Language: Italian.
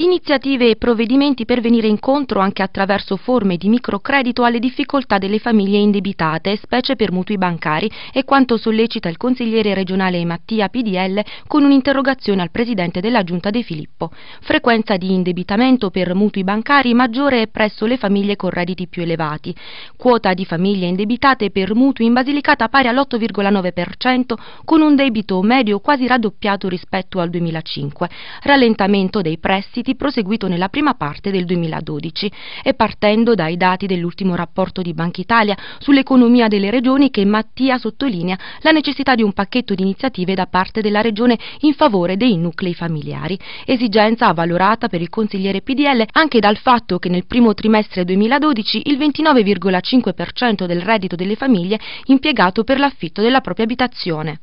Iniziative e provvedimenti per venire incontro anche attraverso forme di microcredito alle difficoltà delle famiglie indebitate, specie per mutui bancari, è quanto sollecita il consigliere regionale Mattia PDL con un'interrogazione al presidente della Giunta De Filippo. Frequenza di indebitamento per mutui bancari maggiore presso le famiglie con redditi più elevati. Quota di famiglie indebitate per mutui in Basilicata pari all'8,9% con un debito medio quasi raddoppiato rispetto al 2005. Rallentamento dei prestiti crediti proseguito nella prima parte del 2012 e partendo dai dati dell'ultimo rapporto di Banca Italia sull'economia delle regioni che Mattia sottolinea la necessità di un pacchetto di iniziative da parte della regione in favore dei nuclei familiari, esigenza avvalorata per il consigliere PDL anche dal fatto che nel primo trimestre 2012 il 29,5% del reddito delle famiglie impiegato per l'affitto della propria abitazione.